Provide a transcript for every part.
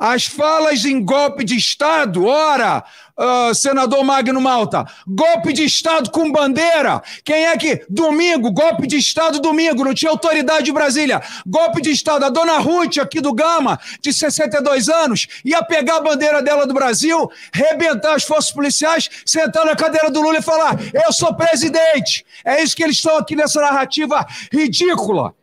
As falas em golpe de Estado, ora, uh, senador Magno Malta, golpe de Estado com bandeira. Quem é que. Domingo, golpe de Estado domingo, não tinha autoridade em Brasília. Golpe de Estado. A dona Ruth, aqui do Gama, de 62 anos, ia pegar a bandeira dela do Brasil, rebentar as forças policiais, sentar na cadeira do Lula e falar: Eu sou presidente. É isso que eles estão aqui nessa narrativa ridícula.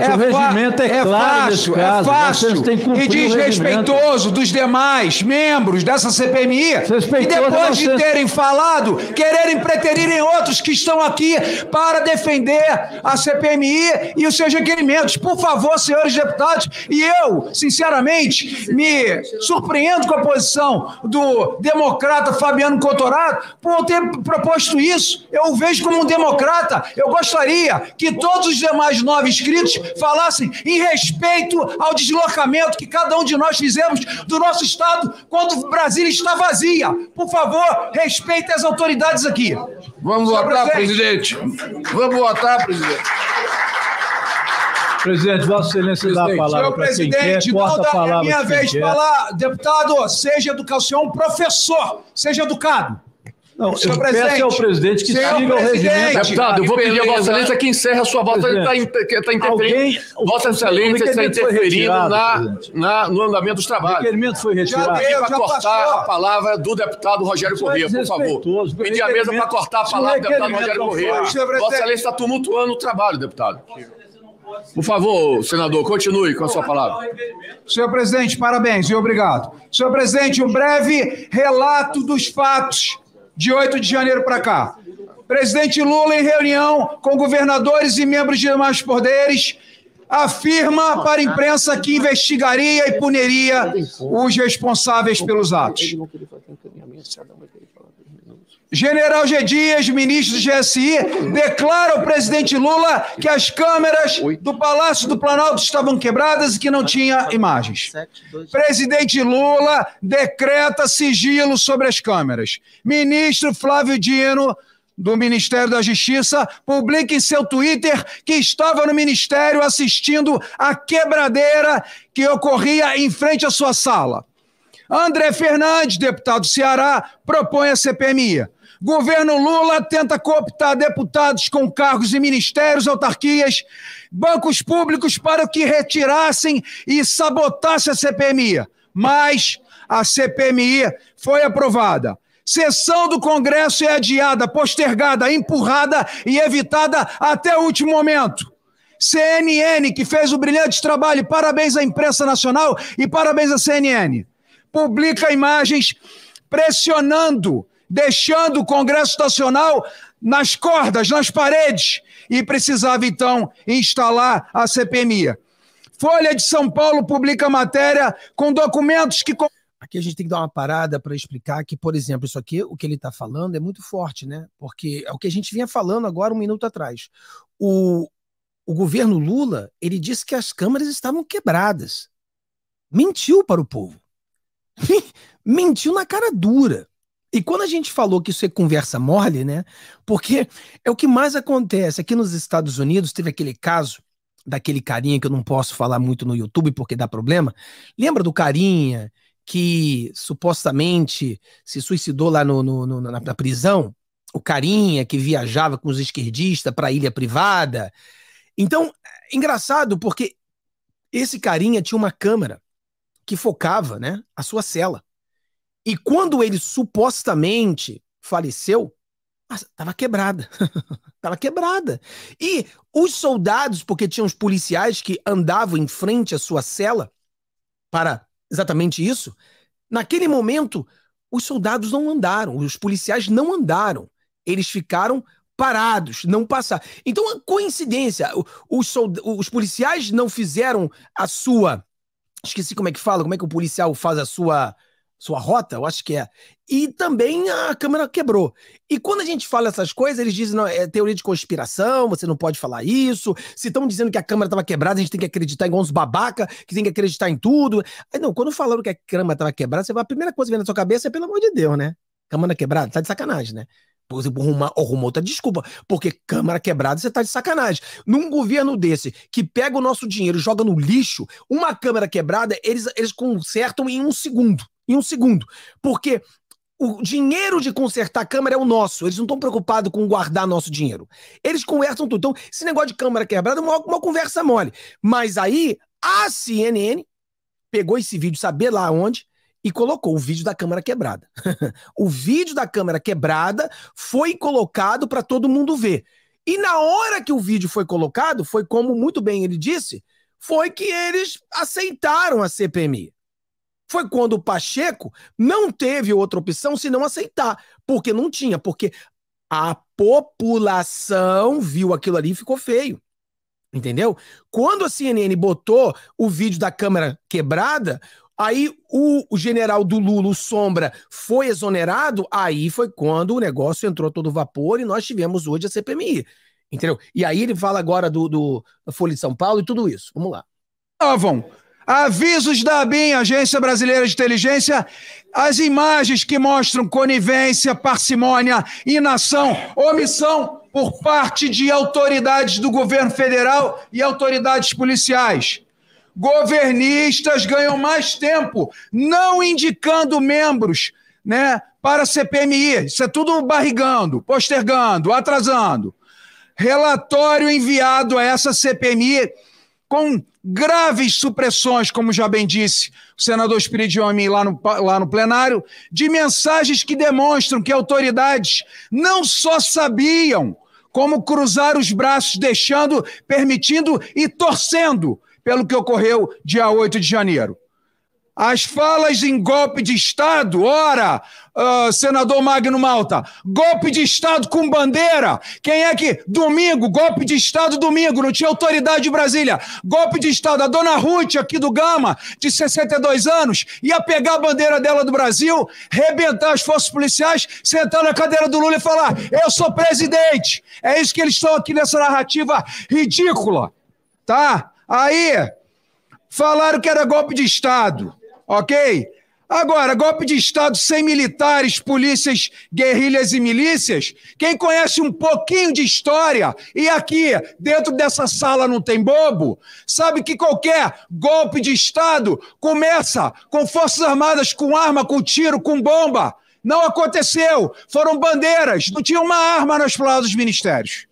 É o regimento é, é claro fácil, é caso. é fácil e desrespeitoso dos demais membros dessa CPMI e depois é de terem falado, quererem preterirem outros que estão aqui para defender a CPMI e os seus requerimentos. Por favor, senhores deputados, e eu, sinceramente, me surpreendo com a posição do democrata Fabiano Cotorato por ter proposto isso. Eu o vejo como um democrata. Eu gostaria que todos os demais nove inscritos falassem em respeito ao deslocamento que cada um de nós fizemos do nosso Estado quando Brasília está vazia. Por favor, respeite as autoridades aqui. Vamos Senhor votar, presidente. presidente. Vamos votar, presidente. Presidente, Vossa Excelência dá a palavra para quem quer, Presidente, a palavra. É minha vez de falar, deputado, seja educação, professor, seja educado. Não, senhor eu é é presidente, peço ao presidente que é siga o regimento. Deputado, eu vou pedir a Vossa Excelência que encerre a sua volta Ele Está tá interferindo. Vossa Excelência está interferindo na, na, no andamento dos trabalhos. O requerimento foi retirado. Já para cortar passou. a palavra do deputado Rogério Corrêa, por favor. Pedir a mesa para cortar a palavra do deputado Rogério Corrêa. Vossa Excelência está tumultuando o trabalho, deputado. Por favor, senador, continue com a sua palavra. Senhor presidente, parabéns e obrigado. Senhor presidente, um breve relato dos fatos de 8 de janeiro para cá. Presidente Lula, em reunião com governadores e membros de demais poderes, afirma para a imprensa que investigaria e puniria os responsáveis pelos atos. General G. Dias, ministro do GSI, declara ao presidente Lula que as câmeras do Palácio do Planalto estavam quebradas e que não tinha imagens. Presidente Lula decreta sigilo sobre as câmeras. Ministro Flávio Dino do Ministério da Justiça publica em seu Twitter que estava no ministério assistindo à quebradeira que ocorria em frente à sua sala. André Fernandes, deputado do Ceará, propõe a CPMI. Governo Lula tenta cooptar deputados com cargos em ministérios, autarquias, bancos públicos para que retirassem e sabotassem a CPMI. Mas a CPMI foi aprovada. Sessão do Congresso é adiada, postergada, empurrada e evitada até o último momento. CNN, que fez o um brilhante trabalho, parabéns à imprensa nacional e parabéns à CNN publica imagens pressionando, deixando o Congresso Nacional nas cordas, nas paredes, e precisava então instalar a CPMI. Folha de São Paulo publica matéria com documentos que aqui a gente tem que dar uma parada para explicar que, por exemplo, isso aqui, o que ele está falando é muito forte, né? Porque é o que a gente vinha falando agora um minuto atrás. O, o governo Lula, ele disse que as câmaras estavam quebradas. Mentiu para o povo. mentiu na cara dura. E quando a gente falou que isso é conversa mole, né? Porque é o que mais acontece. Aqui nos Estados Unidos teve aquele caso daquele carinha que eu não posso falar muito no YouTube porque dá problema. Lembra do carinha que supostamente se suicidou lá no, no, no na, na prisão? O carinha que viajava com os esquerdistas para a ilha privada. Então, é engraçado porque esse carinha tinha uma câmera que focava né, a sua cela. E quando ele supostamente faleceu, estava quebrada. Estava quebrada. E os soldados, porque tinham os policiais que andavam em frente à sua cela para exatamente isso, naquele momento, os soldados não andaram, os policiais não andaram. Eles ficaram parados, não passaram. Então, coincidência, os, os policiais não fizeram a sua Esqueci como é que fala, como é que o policial faz a sua sua rota, eu acho que é. E também a câmera quebrou. E quando a gente fala essas coisas, eles dizem, não, é teoria de conspiração, você não pode falar isso. Se estão dizendo que a câmera estava quebrada, a gente tem que acreditar em uns babaca, que tem que acreditar em tudo. Aí não, quando falaram que a câmera estava quebrada, você vai, a primeira coisa que vem na sua cabeça é, pelo amor de Deus, né? Câmera quebrada, tá de sacanagem, né? arrumar, arrumar outra desculpa, porque Câmara quebrada você tá de sacanagem. Num governo desse, que pega o nosso dinheiro e joga no lixo, uma câmera quebrada, eles, eles consertam em um segundo. Em um segundo. Porque o dinheiro de consertar a câmera é o nosso. Eles não estão preocupados com guardar nosso dinheiro. Eles conversam tudo. Então, esse negócio de câmera quebrada é uma, uma conversa mole. Mas aí, a CNN pegou esse vídeo, saber lá onde, e colocou o vídeo da câmera quebrada. o vídeo da câmera quebrada foi colocado para todo mundo ver. E na hora que o vídeo foi colocado, foi como muito bem ele disse, foi que eles aceitaram a CPMI. Foi quando o Pacheco não teve outra opção se não aceitar, porque não tinha, porque a população viu aquilo ali e ficou feio. Entendeu? Quando a CNN botou o vídeo da câmera quebrada, Aí o, o general do Lula, o Sombra, foi exonerado. Aí foi quando o negócio entrou todo vapor e nós tivemos hoje a CPMI. Entendeu? E aí ele fala agora do, do Folha de São Paulo e tudo isso. Vamos lá. Novam. avisos da ABIN, Agência Brasileira de Inteligência, as imagens que mostram conivência, parcimônia, inação, omissão por parte de autoridades do governo federal e autoridades policiais governistas ganham mais tempo não indicando membros né, para a CPMI. Isso é tudo barrigando, postergando, atrasando. Relatório enviado a essa CPMI com graves supressões, como já bem disse o senador Spiridioni lá no, lá no plenário, de mensagens que demonstram que autoridades não só sabiam como cruzar os braços, deixando, permitindo e torcendo pelo que ocorreu dia 8 de janeiro. As falas em golpe de Estado, ora, uh, senador Magno Malta, golpe de Estado com bandeira. Quem é que. Domingo, golpe de Estado domingo, não tinha autoridade de Brasília. Golpe de Estado. A dona Ruth, aqui do Gama, de 62 anos, ia pegar a bandeira dela do Brasil, rebentar as forças policiais, sentar na cadeira do Lula e falar: eu sou presidente. É isso que eles estão aqui nessa narrativa ridícula, tá? Aí, falaram que era golpe de Estado, ok? Agora, golpe de Estado sem militares, polícias, guerrilhas e milícias. Quem conhece um pouquinho de história, e aqui, dentro dessa sala não tem bobo, sabe que qualquer golpe de Estado começa com forças armadas, com arma, com tiro, com bomba. Não aconteceu. Foram bandeiras, não tinha uma arma nas plazas dos ministérios.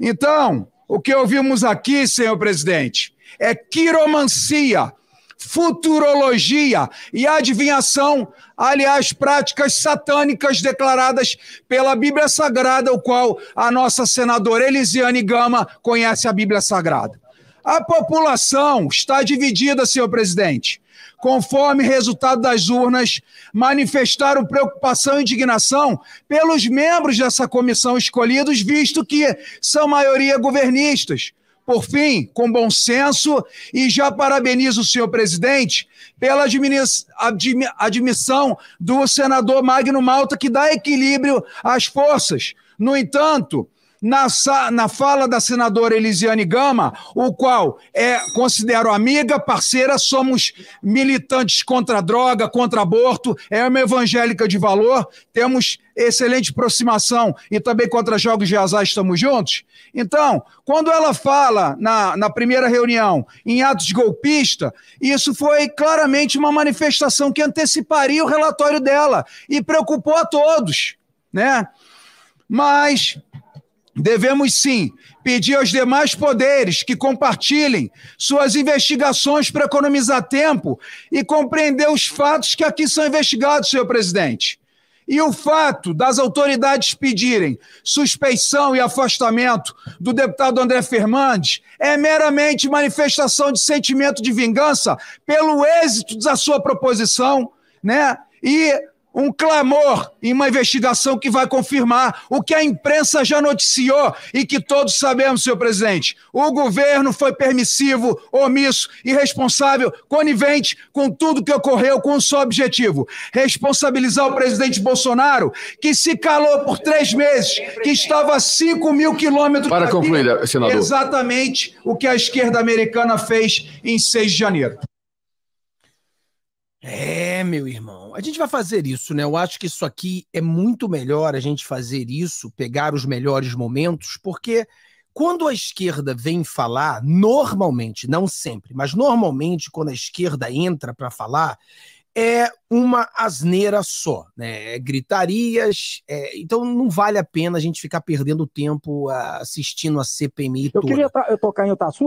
Então, o que ouvimos aqui, senhor presidente, é quiromancia, futurologia e adivinhação, aliás, práticas satânicas declaradas pela Bíblia Sagrada, o qual a nossa senadora Elisiane Gama conhece a Bíblia Sagrada. A população está dividida, senhor presidente. Conforme resultado das urnas, manifestaram preocupação e indignação pelos membros dessa comissão escolhidos, visto que são maioria governistas. Por fim, com bom senso, e já parabenizo o senhor presidente pela admissão do senador Magno Malta, que dá equilíbrio às forças. No entanto, na, na fala da senadora Elisiane Gama, o qual é considero amiga, parceira, somos militantes contra a droga, contra aborto, é uma evangélica de valor, temos excelente aproximação e também contra jogos de azar estamos juntos. Então, quando ela fala na, na primeira reunião em atos golpista, isso foi claramente uma manifestação que anteciparia o relatório dela e preocupou a todos, né? Mas Devemos sim pedir aos demais poderes que compartilhem suas investigações para economizar tempo e compreender os fatos que aqui são investigados, senhor presidente. E o fato das autoridades pedirem suspeição e afastamento do deputado André Fernandes é meramente manifestação de sentimento de vingança pelo êxito da sua proposição, né? E um clamor e uma investigação que vai confirmar o que a imprensa já noticiou e que todos sabemos, senhor presidente. O governo foi permissivo, omisso, irresponsável, conivente com tudo que ocorreu com o seu objetivo: responsabilizar o presidente Bolsonaro, que se calou por três meses, que estava a 5 mil quilômetros. Para concluir, senador. Exatamente o que a esquerda americana fez em 6 de janeiro. É, meu irmão a gente vai fazer isso, né? Eu acho que isso aqui é muito melhor a gente fazer isso, pegar os melhores momentos, porque quando a esquerda vem falar, normalmente, não sempre, mas normalmente quando a esquerda entra para falar, é uma asneira só, né? É gritarias, é, então não vale a pena a gente ficar perdendo tempo assistindo a CPMI. Eu toda. queria eu tocar em outro assunto.